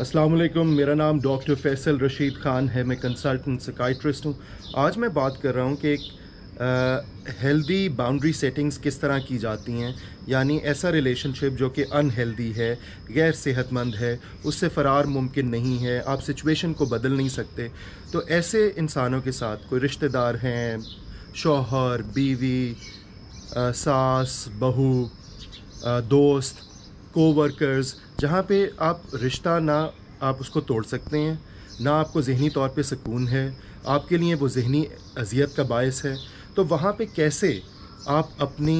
अस्सलाम मेरा नाम डॉक्टर फैसल रशीद ख़ान है मैं कंसल्टेंट सकाइट्रिस्ट हूँ आज मैं बात कर रहा हूँ कि एक हेल्दी बाउंड्री सेटिंग्स किस तरह की जाती हैं यानी ऐसा रिलेशनशिप जो कि अनहेल्दी है गैर सेहतमंद है उससे फ़रार मुमकिन नहीं है आप सिचुएशन को बदल नहीं सकते तो ऐसे इंसानों के साथ कोई रिश्तेदार हैं शौहर बीवी आ, सास बहू दोस्त कोवर्कर्स जहाँ पे आप रिश्ता ना आप उसको तोड़ सकते हैं ना आपको जहनी तौर पे सुकून है आपके लिए वो जहनी अजियत का बायस है तो वहाँ पे कैसे आप अपनी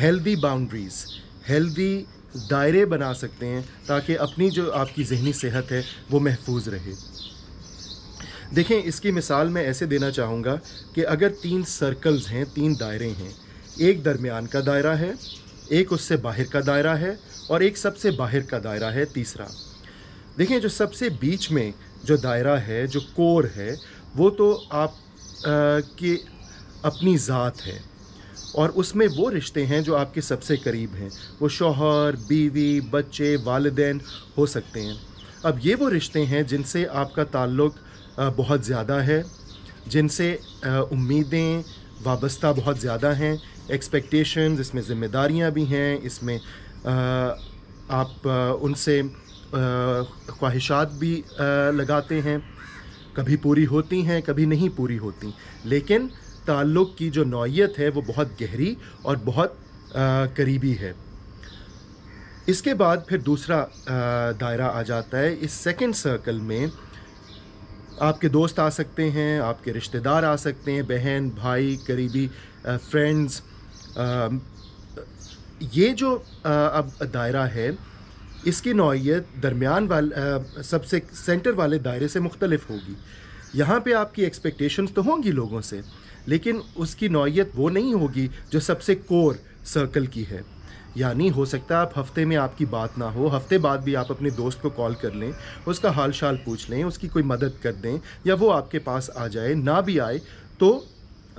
हेल्दी बाउंड्रीज़ हेल्दी दायरे बना सकते हैं ताकि अपनी जो आपकी जहनी सेहत है वो महफूज रहे देखें इसकी मिसाल मैं ऐसे देना चाहूँगा कि अगर तीन सर्कल्स हैं तीन दायरे हैं एक दरमियान का दायरा है एक उससे बाहर का दायरा है और एक सबसे बाहर का दायरा है तीसरा देखिए जो सबसे बीच में जो दायरा है जो कोर है वो तो आप की अपनी ज़ात है और उसमें वो रिश्ते हैं जो आपके सबसे करीब हैं वो शोहर बीवी बच्चे वालदेन हो सकते हैं अब ये वो रिश्ते हैं जिनसे आपका ताल्लुक़ बहुत ज़्यादा है जिनसे उम्मीदें वाबस्ता बहुत ज़्यादा हैं एक्सपेक्टेशंस इसमें ज़िम्मेदारियाँ भी हैं इसमें आप उनसे ख्वाहिशात भी लगाते हैं कभी पूरी होती हैं कभी नहीं पूरी होती लेकिन ताल्लुक़ की जो नौीयत है वो बहुत गहरी और बहुत करीबी है इसके बाद फिर दूसरा दायरा आ जाता है इस सेकंड सर्कल में आपके दोस्त आ सकते हैं आपके रिश्तेदार आ सकते हैं बहन भाई करीबी फ्रेंड्स ये जो आ, अब दायरा है इसकी नौीयत दरमियान वाल सबसे सेंटर वाले दायरे से मुख्तलफ होगी यहाँ पे आपकी एक्सपेक्टेशंस तो होंगी लोगों से लेकिन उसकी नौीयत वो नहीं होगी जो सबसे कोर सर्कल की है यानी हो सकता है आप हफ्ते में आपकी बात ना हो हफ्ते बाद भी आप अपने दोस्त को कॉल कर लें उसका हाल चाल पूछ लें उसकी कोई मदद कर दें या वो आपके पास आ जाए ना भी आए तो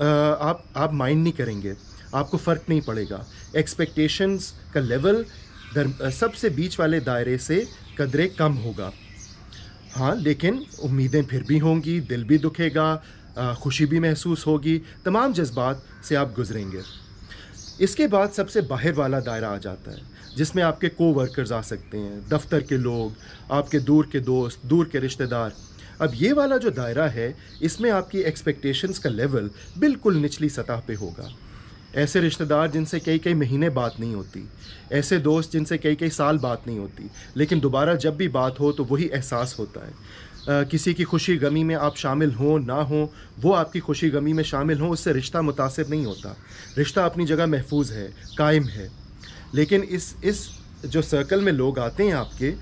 आ, आप आप माइंड नहीं करेंगे आपको फ़र्क नहीं पड़ेगा एक्सपेक्टेशंस का लेवल सबसे बीच वाले दायरे से कदरे कम होगा हाँ लेकिन उम्मीदें फिर भी होंगी दिल भी दुखेगा खुशी भी महसूस होगी तमाम जज्बात से आप गुजरेंगे इसके बाद सबसे बाहर वाला दायरा आ जाता है जिसमें आपके कोवर्कर्स आ सकते हैं दफ्तर के लोग आपके दूर के दोस्त दूर के रिश्तेदार अब ये वाला जो दायरा है इसमें आपकी एक्सपेक्टेशंस का लेवल बिल्कुल निचली सतह पे होगा ऐसे रिश्तेदार जिनसे कई कई महीने बात नहीं होती ऐसे दोस्त जिनसे कई कई साल बात नहीं होती लेकिन दोबारा जब भी बात हो तो वही एहसास होता है किसी की खुशी गमी में आप शामिल हों ना हों वो आपकी खुशी गमी में शामिल हों उससे रिश्ता मुतासर नहीं होता रिश्ता अपनी जगह महफूज है कायम है लेकिन इस इस जो सर्कल में लोग आते हैं आपके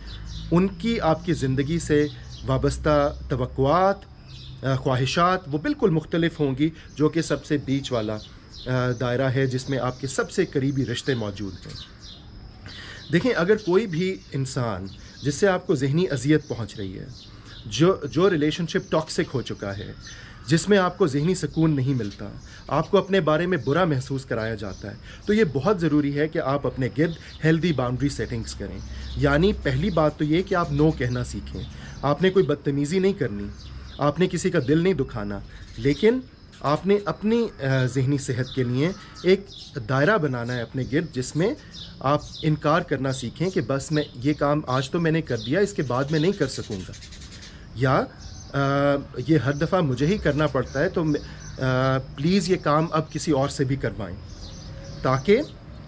उनकी आपकी ज़िंदगी से वाबस्ता तवक़ात ख्वाहिशात वो बिल्कुल मुख्तलिफ होंगी जो कि सबसे बीच वाला दायरा है जिसमें आपके सबसे करीबी रिश्ते मौजूद हैं देखें अगर कोई भी इंसान जिससे आपको जहनी अजियत पहुंच रही है जो जो रिलेशनशिप टॉक्सिक हो चुका है जिसमें आपको जहनी सुकून नहीं मिलता आपको अपने बारे में बुरा महसूस कराया जाता है तो ये बहुत ज़रूरी है कि आप अपने गिर्द हेल्दी बाउंड्री सेटिंग्स करें यानी पहली बात तो ये कि आप नो कहना सीखें आपने कोई बदतमीज़ी नहीं करनी आपने किसी का दिल नहीं दुखाना लेकिन आपने अपनी जहनी सेहत के लिए एक दायरा बनाना है अपने गिर्द जिसमें आप इनकार करना सीखें कि बस मैं ये काम आज तो मैंने कर दिया इसके बाद मैं नहीं कर सकूँगा या आ, ये हर दफ़ा मुझे ही करना पड़ता है तो प्लीज़ ये काम अब किसी और से भी करवाएं ताकि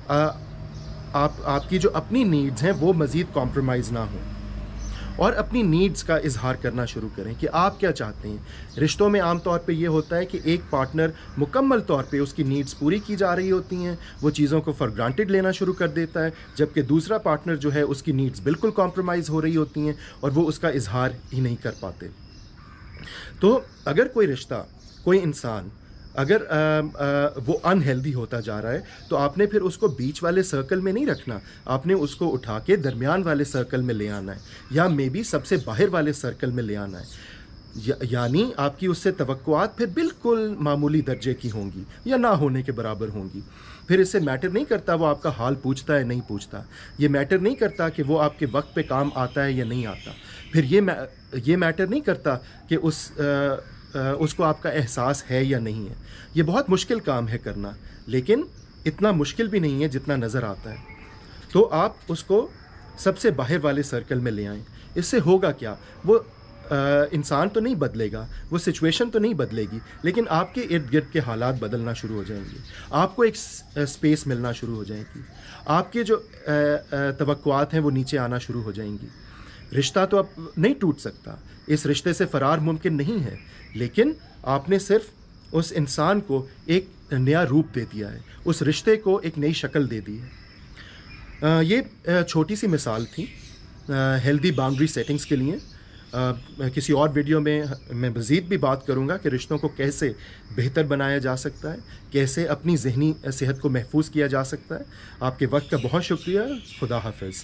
आप आपकी जो अपनी नीड्स हैं वो मज़ीद कॉम्प्रोमाइज़ ना हों और अपनी नीड्स का इजहार करना शुरू करें कि आप क्या चाहते हैं रिश्तों में आमतौर पे ये होता है कि एक पार्टनर मुकम्मल तौर पे उसकी नीड्स पूरी की जा रही होती हैं वो चीज़ों को फॉर ग्रांटेड लेना शुरू कर देता है जबकि दूसरा पार्टनर जो है उसकी नीड्स बिल्कुल कॉम्प्रोमाइज़ हो रही होती हैं और वो उसका इजहार ही नहीं कर पाते तो अगर कोई रिश्ता कोई इंसान अगर आ, आ, वो अनहेल्दी होता जा रहा है तो आपने फिर उसको बीच वाले सर्कल में नहीं रखना आपने उसको उठा के दरमियान वाले सर्कल में ले आना है या मे बी सबसे बाहर वाले सर्कल में ले आना है या, यानी आपकी उससे तवक्कुआत फिर बिल्कुल मामूली दर्जे की होंगी या ना होने के बराबर होंगी फिर इससे मैटर नहीं करता वो आपका हाल पूछता है नहीं पूछता ये मैटर नहीं करता कि वो आपके वक्त पे काम आता है या नहीं आता फिर ये मै ये मैटर नहीं करता कि उस आ, उसको आपका एहसास है या नहीं है ये बहुत मुश्किल काम है करना लेकिन इतना मुश्किल भी नहीं है जितना नज़र आता है तो आप उसको सबसे बाहर वाले सर्कल में ले आए इससे होगा क्या वो इंसान तो नहीं बदलेगा वो सिचुएशन तो नहीं बदलेगी लेकिन आपके इर्द गिर्द के हालात बदलना शुरू हो जाएंगे आपको एक स्पेस मिलना शुरू हो जाएगी आपके जो तवक्कुआत हैं वो नीचे आना शुरू हो जाएंगी रिश्ता तो अब नहीं टूट सकता इस रिश्ते से फरार मुमकिन नहीं है लेकिन आपने सिर्फ उस इंसान को एक नया रूप दे दिया है उस रिश्ते को एक नई शक्ल दे दी है ये छोटी सी मिसाल थी हेल्दी बाउंड्री सेटिंग्स के लिए किसी और वीडियो में मैं मज़ीद भी बात करूँगा कि रिश्तों को कैसे बेहतर बनाया जा सकता है कैसे अपनी जहनी सेहत को महफूज किया जा सकता है आपके वक्त का बहुत शुक्रिया खुदा हाफिज़